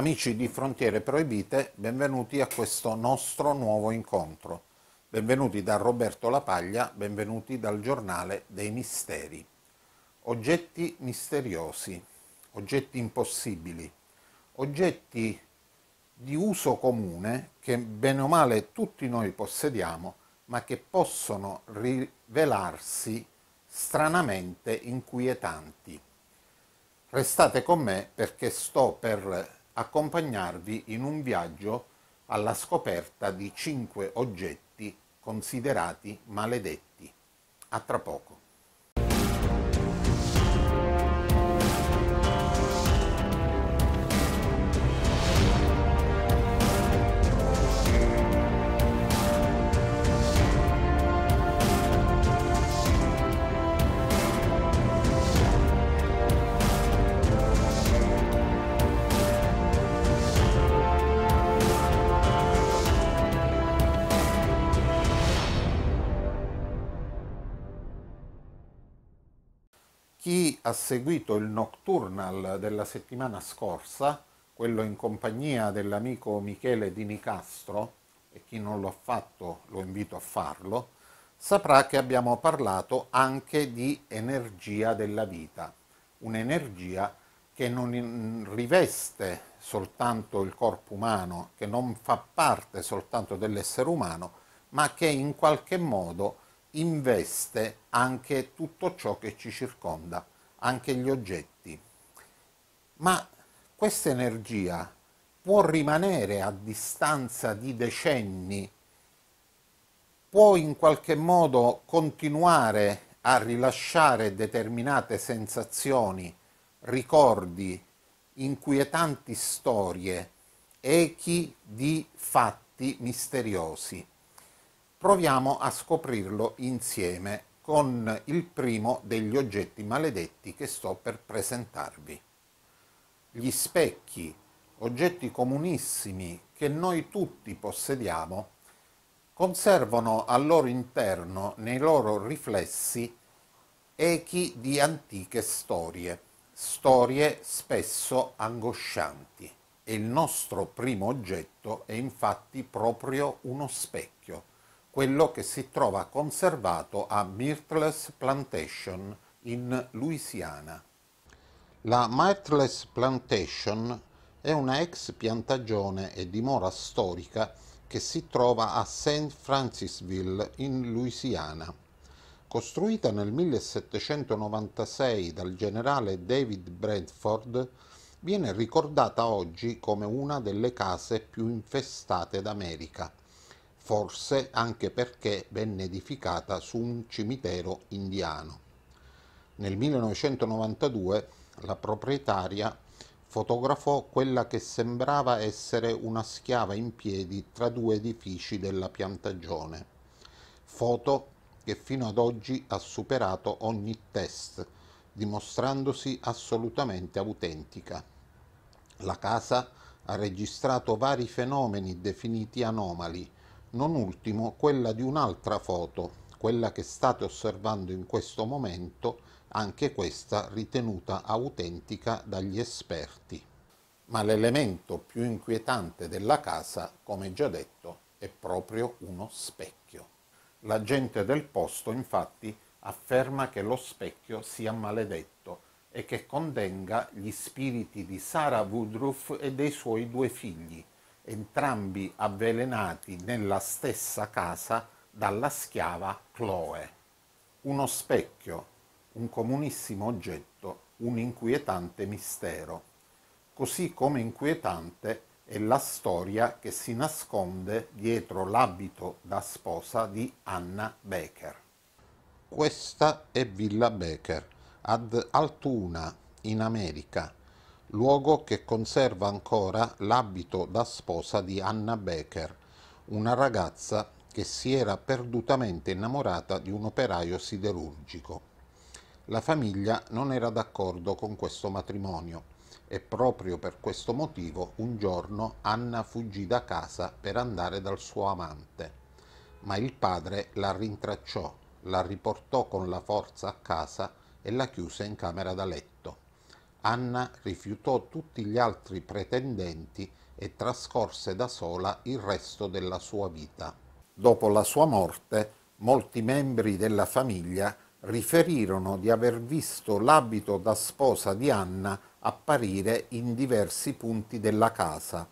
Amici di Frontiere Proibite, benvenuti a questo nostro nuovo incontro. Benvenuti da Roberto Lapaglia, benvenuti dal giornale dei misteri. Oggetti misteriosi, oggetti impossibili, oggetti di uso comune che bene o male tutti noi possediamo, ma che possono rivelarsi stranamente inquietanti. Restate con me perché sto per accompagnarvi in un viaggio alla scoperta di cinque oggetti considerati maledetti. A tra poco. Chi ha seguito il nocturnal della settimana scorsa, quello in compagnia dell'amico Michele Di Nicastro, e chi non l'ha fatto lo invito a farlo, saprà che abbiamo parlato anche di energia della vita, un'energia che non riveste soltanto il corpo umano, che non fa parte soltanto dell'essere umano, ma che in qualche modo investe anche tutto ciò che ci circonda, anche gli oggetti. Ma questa energia può rimanere a distanza di decenni, può in qualche modo continuare a rilasciare determinate sensazioni, ricordi, inquietanti storie, echi di fatti misteriosi. Proviamo a scoprirlo insieme con il primo degli oggetti maledetti che sto per presentarvi. Gli specchi, oggetti comunissimi che noi tutti possediamo, conservano al loro interno, nei loro riflessi, echi di antiche storie, storie spesso angoscianti. E il nostro primo oggetto è infatti proprio uno specchio quello che si trova conservato a Myrtles Plantation in Louisiana. La Myrtles Plantation è una ex piantagione e dimora storica che si trova a St. Francisville in Louisiana. Costruita nel 1796 dal generale David Bradford, viene ricordata oggi come una delle case più infestate d'America forse anche perché venne edificata su un cimitero indiano. Nel 1992 la proprietaria fotografò quella che sembrava essere una schiava in piedi tra due edifici della piantagione, foto che fino ad oggi ha superato ogni test, dimostrandosi assolutamente autentica. La casa ha registrato vari fenomeni definiti anomali, non ultimo quella di un'altra foto, quella che state osservando in questo momento, anche questa ritenuta autentica dagli esperti. Ma l'elemento più inquietante della casa, come già detto, è proprio uno specchio. La gente del posto infatti afferma che lo specchio sia maledetto e che contenga gli spiriti di Sarah Woodruff e dei suoi due figli, entrambi avvelenati nella stessa casa dalla schiava Chloe. Uno specchio, un comunissimo oggetto, un inquietante mistero. Così come inquietante è la storia che si nasconde dietro l'abito da sposa di Anna Baker. Questa è Villa Baker, ad Altoona, in America, luogo che conserva ancora l'abito da sposa di Anna Becker, una ragazza che si era perdutamente innamorata di un operaio siderurgico. La famiglia non era d'accordo con questo matrimonio e proprio per questo motivo un giorno Anna fuggì da casa per andare dal suo amante, ma il padre la rintracciò, la riportò con la forza a casa e la chiuse in camera da letto. Anna rifiutò tutti gli altri pretendenti e trascorse da sola il resto della sua vita. Dopo la sua morte, molti membri della famiglia riferirono di aver visto l'abito da sposa di Anna apparire in diversi punti della casa.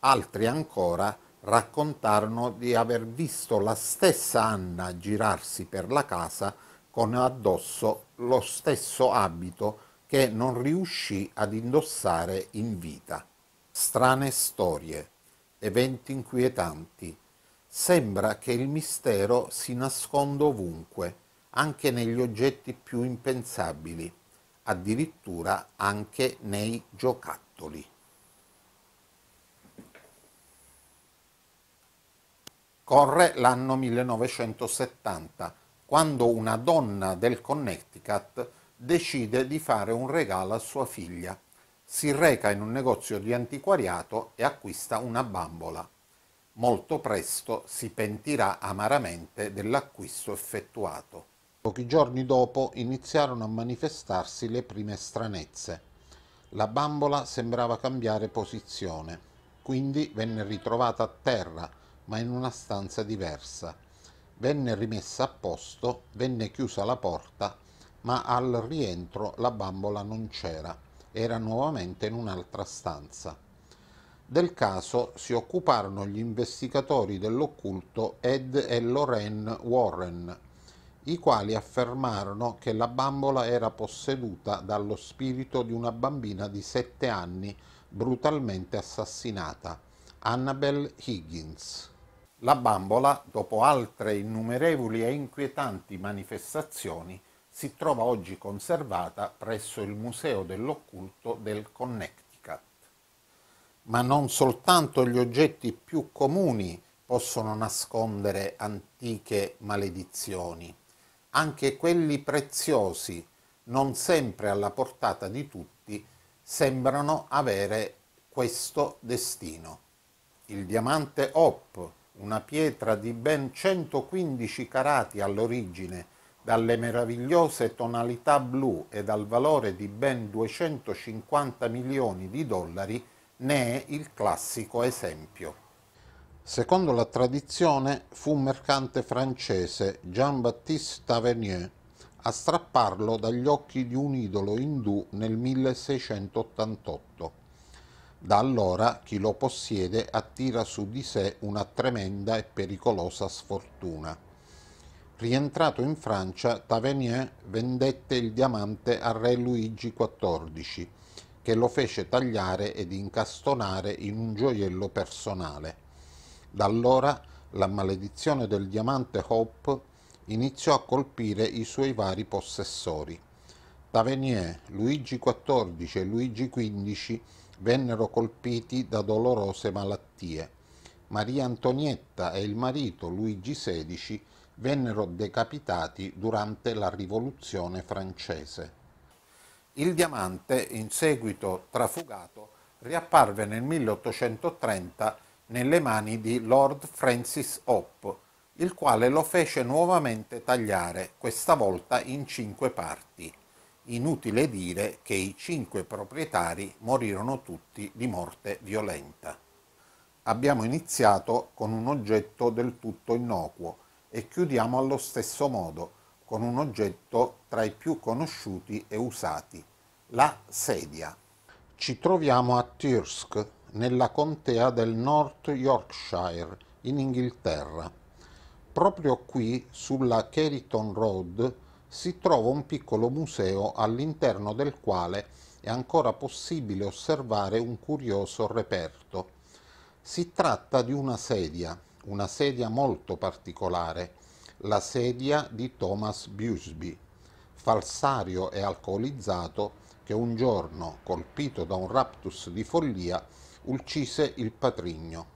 Altri ancora raccontarono di aver visto la stessa Anna girarsi per la casa con addosso lo stesso abito che non riuscì ad indossare in vita. Strane storie, eventi inquietanti. Sembra che il mistero si nasconda ovunque, anche negli oggetti più impensabili, addirittura anche nei giocattoli. Corre l'anno 1970, quando una donna del Connecticut decide di fare un regalo a sua figlia. Si reca in un negozio di antiquariato e acquista una bambola. Molto presto si pentirà amaramente dell'acquisto effettuato. Pochi giorni dopo iniziarono a manifestarsi le prime stranezze. La bambola sembrava cambiare posizione, quindi venne ritrovata a terra, ma in una stanza diversa. Venne rimessa a posto, venne chiusa la porta ma al rientro la bambola non c'era, era nuovamente in un'altra stanza. Del caso si occuparono gli investigatori dell'occulto Ed e Lorraine Warren, i quali affermarono che la bambola era posseduta dallo spirito di una bambina di sette anni brutalmente assassinata, Annabel Higgins. La bambola, dopo altre innumerevoli e inquietanti manifestazioni, si trova oggi conservata presso il Museo dell'Occulto del Connecticut. Ma non soltanto gli oggetti più comuni possono nascondere antiche maledizioni, anche quelli preziosi, non sempre alla portata di tutti, sembrano avere questo destino. Il diamante Op, una pietra di ben 115 carati all'origine dalle meravigliose tonalità blu e dal valore di ben 250 milioni di dollari ne è il classico esempio. Secondo la tradizione fu un mercante francese, Jean-Baptiste Tavernier, a strapparlo dagli occhi di un idolo indù nel 1688. Da allora chi lo possiede attira su di sé una tremenda e pericolosa sfortuna. Rientrato in Francia, Tavernier vendette il diamante al re Luigi XIV, che lo fece tagliare ed incastonare in un gioiello personale. Da allora la maledizione del diamante Hope iniziò a colpire i suoi vari possessori. Tavernier, Luigi XIV e Luigi XV vennero colpiti da dolorose malattie. Maria Antonietta e il marito Luigi XVI vennero decapitati durante la rivoluzione francese. Il diamante, in seguito trafugato, riapparve nel 1830 nelle mani di Lord Francis Hope, il quale lo fece nuovamente tagliare, questa volta in cinque parti. Inutile dire che i cinque proprietari morirono tutti di morte violenta. Abbiamo iniziato con un oggetto del tutto innocuo, e chiudiamo allo stesso modo con un oggetto tra i più conosciuti e usati, la sedia. Ci troviamo a Thirsk, nella contea del North Yorkshire, in Inghilterra. Proprio qui, sulla Keriton Road, si trova un piccolo museo all'interno del quale è ancora possibile osservare un curioso reperto. Si tratta di una sedia una sedia molto particolare, la sedia di Thomas Busby, falsario e alcolizzato che un giorno, colpito da un raptus di follia, uccise il patrigno.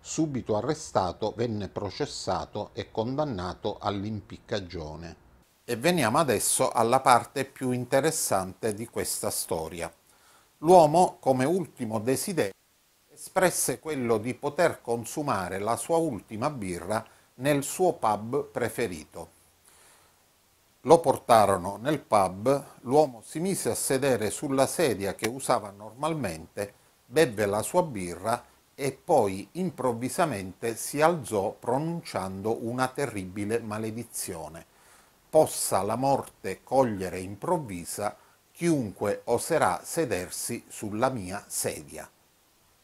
Subito arrestato, venne processato e condannato all'impiccagione. E veniamo adesso alla parte più interessante di questa storia. L'uomo, come ultimo desiderio, espresse quello di poter consumare la sua ultima birra nel suo pub preferito. Lo portarono nel pub, l'uomo si mise a sedere sulla sedia che usava normalmente, bevve la sua birra e poi improvvisamente si alzò pronunciando una terribile maledizione. Possa la morte cogliere improvvisa chiunque oserà sedersi sulla mia sedia.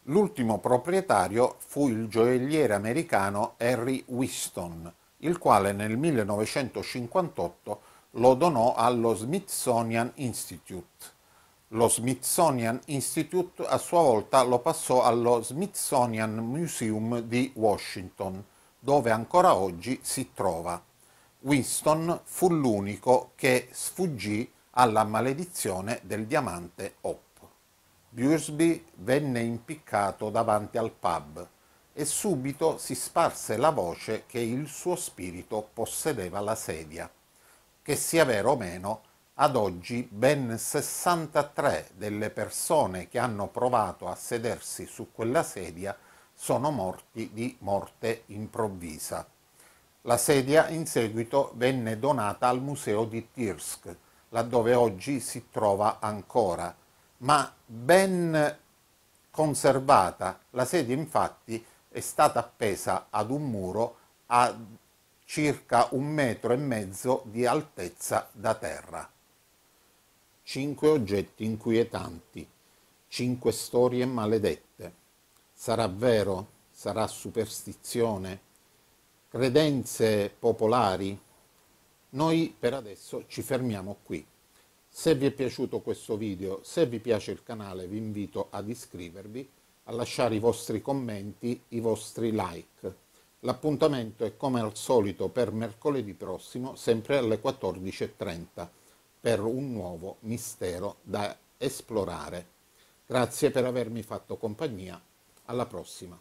L'ultimo proprietario fu il gioielliere americano Harry Whiston, il quale nel 1958 lo donò allo Smithsonian Institute. Lo Smithsonian Institute a sua volta lo passò allo Smithsonian Museum di Washington, dove ancora oggi si trova. Winston fu l'unico che sfuggì alla maledizione del diamante Op. Bursby venne impiccato davanti al pub e subito si sparse la voce che il suo spirito possedeva la sedia. Che sia vero o meno, ad oggi ben 63 delle persone che hanno provato a sedersi su quella sedia sono morti di morte improvvisa. La sedia in seguito venne donata al museo di Tirsk, laddove oggi si trova ancora, ma ben conservata. La sedia infatti è stata appesa ad un muro a circa un metro e mezzo di altezza da terra. Cinque oggetti inquietanti, cinque storie maledette. Sarà vero? Sarà superstizione? Credenze popolari? Noi per adesso ci fermiamo qui. Se vi è piaciuto questo video, se vi piace il canale vi invito ad iscrivervi, a lasciare i vostri commenti, i vostri like. L'appuntamento è come al solito per mercoledì prossimo, sempre alle 14.30, per un nuovo mistero da esplorare. Grazie per avermi fatto compagnia, alla prossima.